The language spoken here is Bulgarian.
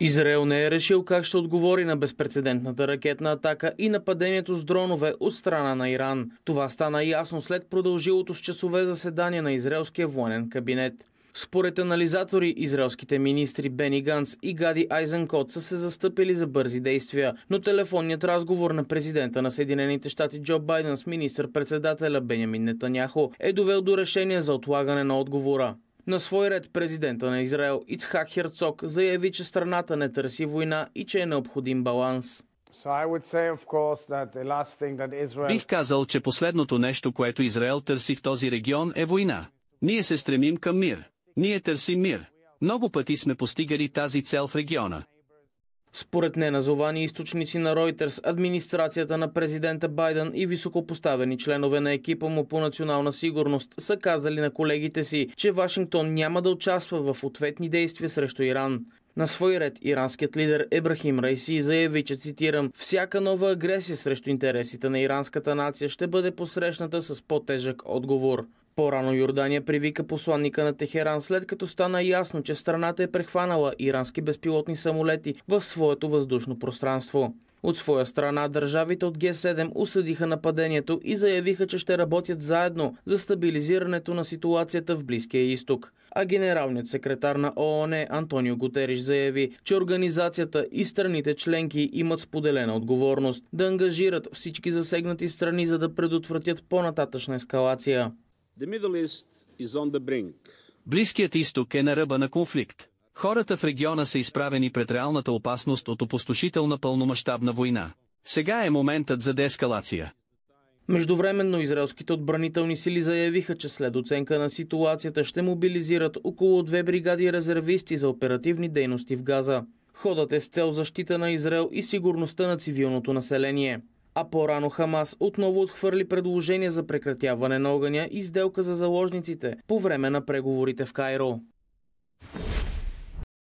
Израел не е решил как ще отговори на безпредседентната ракетна атака и нападението с дронове от страна на Иран. Това стана ясно след продължилото с часове заседание на израелския военен кабинет. Според анализатори, израелските министри Бени Ганс и Гади Айзенкот са се застъпили за бързи действия, но телефонният разговор на президента на Съединените щати Джо Байден с министър-председателя Бенямин Нетаняхо е довел до решение за отлагане на отговора. На свой ред президента на Израел Ицхак Херцог заяви, че страната не търси война и че е необходим баланс. Бих казал, че последното нещо, което Израел търси в този регион е война. Ние се стремим към мир. Ние търсим мир. Много пъти сме постигали тази цел в региона. Според неназовани източници на Reuters, администрацията на президента Байден и високопоставени членове на екипа му по национална сигурност са казали на колегите си, че Вашингтон няма да участва в ответни действия срещу Иран. На свой ред иранският лидер Ебрахим Райси заяви, че цитирам «Всяка нова агресия срещу интересите на иранската нация ще бъде посрещната с по-тежък отговор». По-рано Йордания привика посланника на Техеран, след като стана ясно, че страната е прехванала ирански безпилотни самолети в своето въздушно пространство. От своя страна, държавите от Г7 осъдиха нападението и заявиха, че ще работят заедно за стабилизирането на ситуацията в Близкия изток. А генералният секретар на ООН Антонио Гутериш заяви, че организацията и страните членки имат споделена отговорност да ангажират всички засегнати страни, за да предотвратят по-нататъчна ескалация. Близкият изток е на ръба на конфликт. Хората в региона са изправени пред реалната опасност от опустошителна пълномащабна война. Сега е моментът за деескалация. Междувременно израелските отбранителни сили заявиха, че след оценка на ситуацията ще мобилизират около две бригади резервисти за оперативни дейности в Газа. Ходът е с цел защита на Израел и сигурността на цивилното население. А по-рано Хамас отново отхвърли предложение за прекратяване на огъня и сделка за заложниците по време на преговорите в Кайро.